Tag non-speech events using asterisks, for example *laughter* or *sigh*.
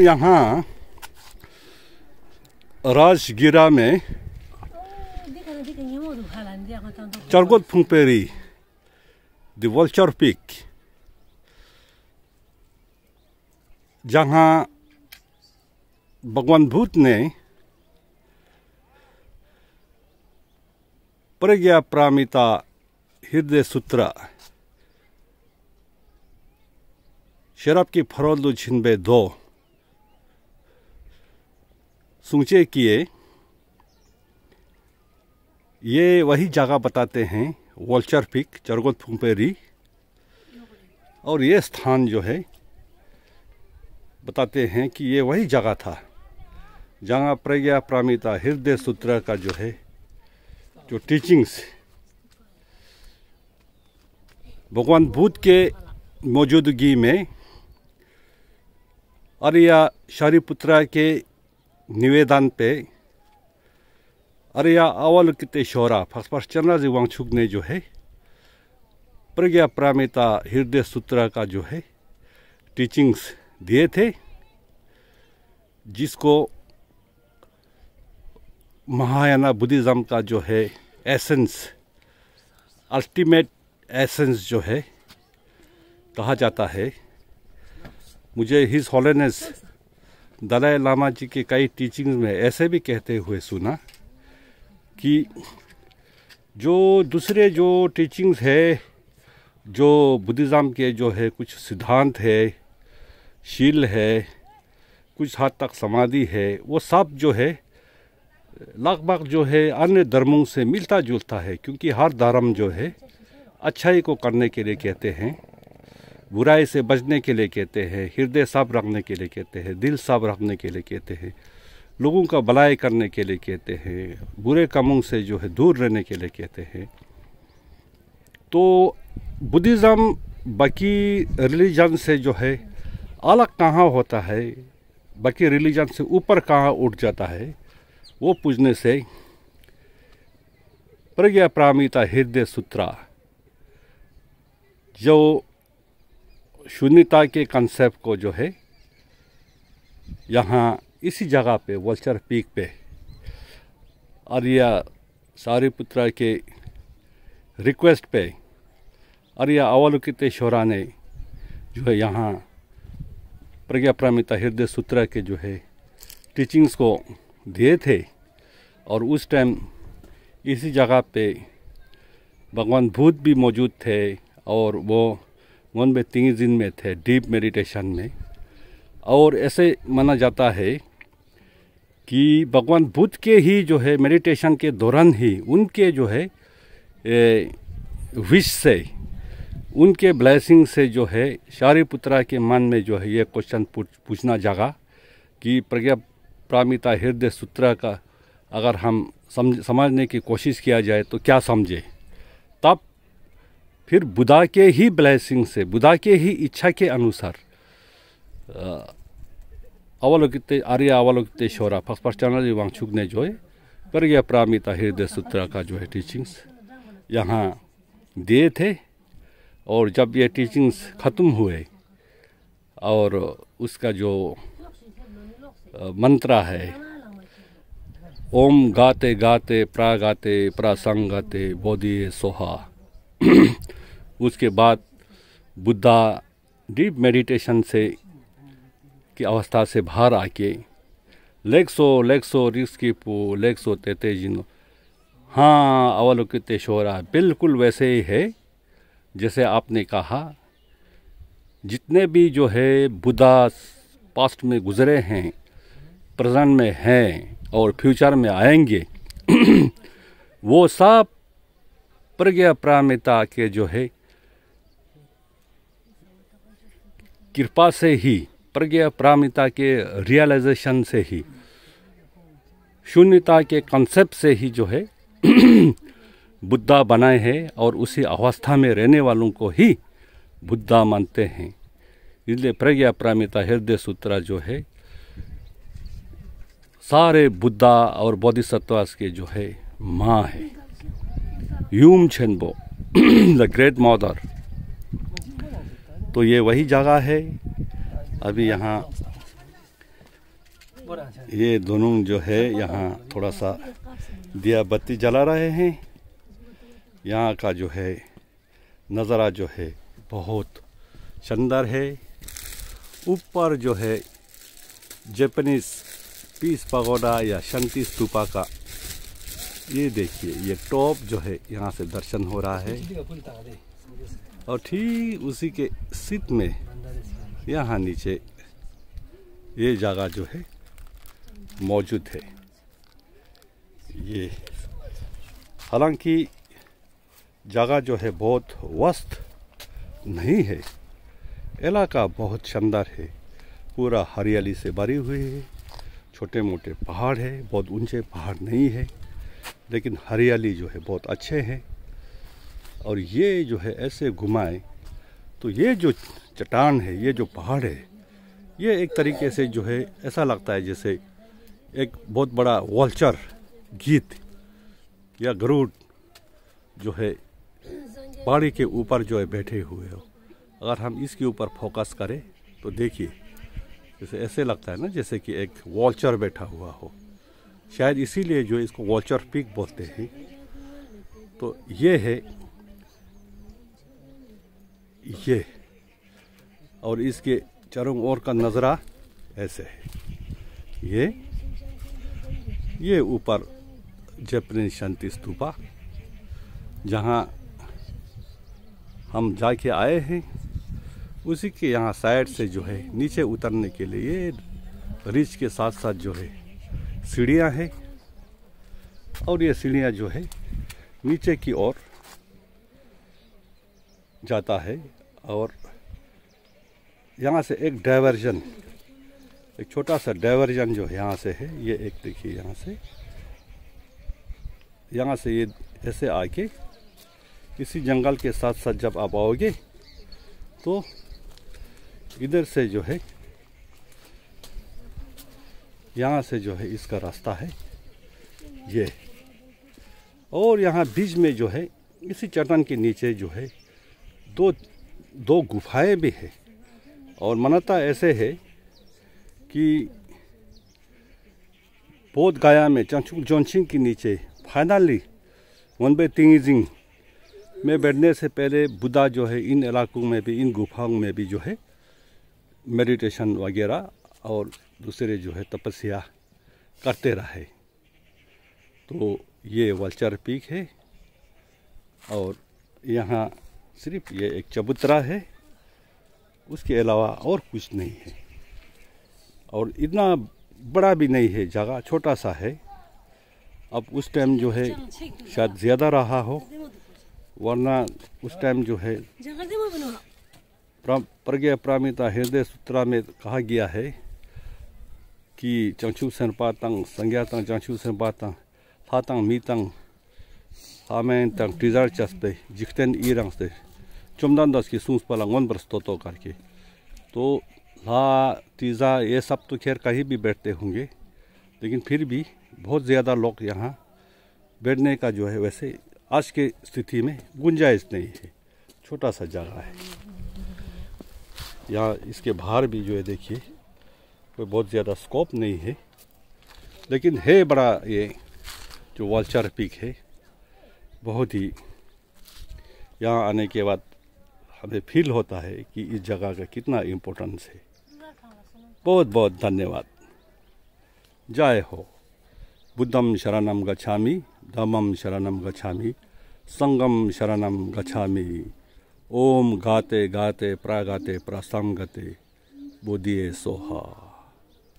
यहाँ राजगिरा में चरगोद फुंगपेरी द वल्चर पिक जहाँ भगवान भूत ने प्रज्ञा प्रामिता हृदय सूत्र शराब की फरोलू छिनबे दो सोचे किए ये वही जगह बताते हैं वॉल्चर पिक चरगोद फुम्पेरी और ये स्थान जो है बताते हैं कि ये वही जगह था जहाँ प्रज्ञा प्रामिता हृदय सूत्र का जो है जो टीचिंग्स भगवान बुद्ध के मौजूदगी में और या शारीपुत्रा के निवेदन पे अरे या अवल किते शोरा जी चरनाजी वांगछुक ने जो है प्रज्ञा प्रामिता हृदय सूत्र का जो है टीचिंग्स दिए थे जिसको महायाना बुद्धिज़्म का जो है एसेंस अल्टीमेट एसेंस जो है कहा जाता है मुझे हिज हॉलेनेस दलाई लामा जी के कई टीचिंग्स में ऐसे भी कहते हुए सुना कि जो दूसरे जो टीचिंग्स है जो बुद्धिज़्म के जो है कुछ सिद्धांत है शील है कुछ हद तक समाधि है वो सब जो है लगभग जो है अन्य धर्मों से मिलता जुलता है क्योंकि हर धर्म जो है अच्छाई को करने के लिए कहते हैं बुराई से बचने के लिए कहते हैं हृदय साफ रखने के लिए कहते हैं दिल साफ रखने के लिए कहते हैं लोगों का भलाई करने के लिए कहते हैं बुरे कामों से जो है दूर रहने के लिए कहते हैं तो बुद्धिज़्म बाकी रिलीजन से जो है अलग कहाँ होता है बाकी रिलीजन से ऊपर कहाँ उठ जाता है वो पूछने से प्रज्ञा प्रामिता हृदय सूत्रा जो शून्यता के कंसेप्ट को जो है यहाँ इसी जगह पे वल्चर पीक पे आर्या सारीपुत्रा के रिक्वेस्ट पे आर्या अवलोकितेश्वरा ने जो है यहाँ प्रमिता हृदय सूत्र के जो है टीचिंग्स को दिए थे और उस टाइम इसी जगह पे भगवान भूत भी मौजूद थे और वो मन में तीन दिन में थे डीप मेडिटेशन में और ऐसे माना जाता है कि भगवान बुद्ध के ही जो है मेडिटेशन के दौरान ही उनके जो है विश से उनके ब्लेसिंग से जो है शारी पुत्रा के मन में जो है ये क्वेश्चन पूछना जागा कि प्रज्ञा प्रामिता हृदय सूत्र का अगर हम समझ समझने की कोशिश किया जाए तो क्या समझे तब फिर बुदा के ही ब्लैसिंग से बुदा के ही इच्छा के अनुसार अवलोकित आर्य अवलोकितेश्वरा चैनल वांगछुक ने जो है पर यह प्रामिता हृदय सूत्र का जो है टीचिंग्स यहाँ दिए थे और जब ये टीचिंग्स ख़त्म हुए और उसका जो मंत्रा है ओम गाते गाते प्रा गाते गाते बोधिये सोहा *clears throat* उसके बाद बुद्धा डीप मेडिटेशन से की अवस्था से बाहर आके लेक्सो लेक्सो की पो लेक्सो तेते जिनो हाँ अवलोकित शोरा बिल्कुल वैसे ही है जैसे आपने कहा जितने भी जो है बुद्धा पास्ट में गुजरे हैं प्रेजेंट में हैं और फ्यूचर में आएंगे *clears throat* वो सब प्रज्ञा प्रामिता के जो है कृपा से ही प्रज्ञा प्रामिता के रियलाइजेशन से ही शून्यता के कॉन्सेप्ट से ही जो है *clears throat* बुद्धा बनाए हैं और उसी अवस्था में रहने वालों को ही बुद्धा मानते हैं इसलिए प्रज्ञा प्रामिता हृदय सूत्रा जो है सारे बुद्धा और सत्वास के जो है माँ है यूम छेनबो द ग्रेट मॉदर तो ये वही जगह है अभी यहाँ ये दोनों जो है यहाँ थोड़ा सा दिया बत्ती जला रहे हैं यहाँ का जो है नज़ारा जो है बहुत शानदार है ऊपर जो है जापानीज पीस पगोडा या शांति स्तूपा का ये देखिए ये टॉप जो है यहाँ से दर्शन हो रहा है और ठीक उसी के सित में यहाँ नीचे ये जगह जो है मौजूद है ये हालांकि जगह जो है बहुत वस्त नहीं है इलाका बहुत शानदार है पूरा हरियाली से भरी हुई है छोटे मोटे पहाड़ है बहुत ऊंचे पहाड़ नहीं है लेकिन हरियाली जो है बहुत अच्छे हैं और ये जो है ऐसे घुमाए तो ये जो चट्टान है ये जो पहाड़ है ये एक तरीके से जो है ऐसा लगता है जैसे एक बहुत बड़ा वॉल्चर गीत या गरुड जो है पहाड़ी के ऊपर जो है बैठे हुए हो अगर हम इसके ऊपर फोकस करें तो देखिए जैसे ऐसे लगता है ना जैसे कि एक वॉल्चर बैठा हुआ हो शायद इसीलिए जो इसको वॉल्चर पीक बोलते हैं तो ये है ये और इसके चारों ओर का नज़रा ऐसे है ये ये ऊपर जैपनीज शांति स्तूपा जहाँ हम जाके आए हैं उसी के यहाँ साइड से जो है नीचे उतरने के लिए रिच के साथ साथ जो है सीढ़ियाँ हैं और ये सीढ़ियाँ जो है नीचे की ओर जाता है और यहाँ से एक डाइवर्जन एक छोटा सा डाइवर्जन जो यहाँ से है ये एक देखिए यहाँ से यहाँ से ये ऐसे आके इसी जंगल के साथ साथ जब आप आओगे तो इधर से जो है यहाँ से जो है इसका रास्ता है ये और यहाँ बीच में जो है इसी चट्टान के नीचे जो है दो दो गुफाएं भी है और मान्यता ऐसे है कि बोध गया में चंचुक जॉनसिंह के नीचे फाइनली वन बाई तिंगजिंग में बैठने से पहले बुद्धा जो है इन इलाकों में भी इन गुफाओं में भी जो है मेडिटेशन वगैरह और दूसरे जो है तपस्या करते रहे तो ये वल्चर पीक है और यहाँ सिर्फ ये एक चबूतरा है उसके अलावा और कुछ नहीं है और इतना बड़ा भी नहीं है जगह छोटा सा है अब उस टाइम जो है शायद ज़्यादा रहा हो वरना उस टाइम जो है प्रज्ञा प्रामिता हृदय सूत्रा में कहा गया है कि चंचू सेन पातंग संज्ञातंग चंचू सेन पातंग फातंग मीतंग तंग tang चस्ते chaste jikten से chumdan दस की sungs पर ngon bras तो करके तो ला तीज़ा ये सब तो खैर कहीं भी बैठते होंगे लेकिन फिर भी बहुत ज़्यादा लोग यहाँ बैठने का जो है वैसे आज के स्थिति में गुंजाइश नहीं है छोटा सा जगह है यहाँ इसके बाहर भी जो है देखिए कोई बहुत ज़्यादा स्कोप नहीं है लेकिन है बड़ा ये जो वालचार पीक है बहुत ही यहाँ आने के बाद हमें फील होता है कि इस जगह का कितना इम्पोर्टेंस है बहुत बहुत धन्यवाद जय हो बुद्धम शरणम गच्छामी धमम शरणम गच्छामी संगम शरणम गच्छामी ओम गाते गाते प्रागाते प्रसंगते बोधिये सोहा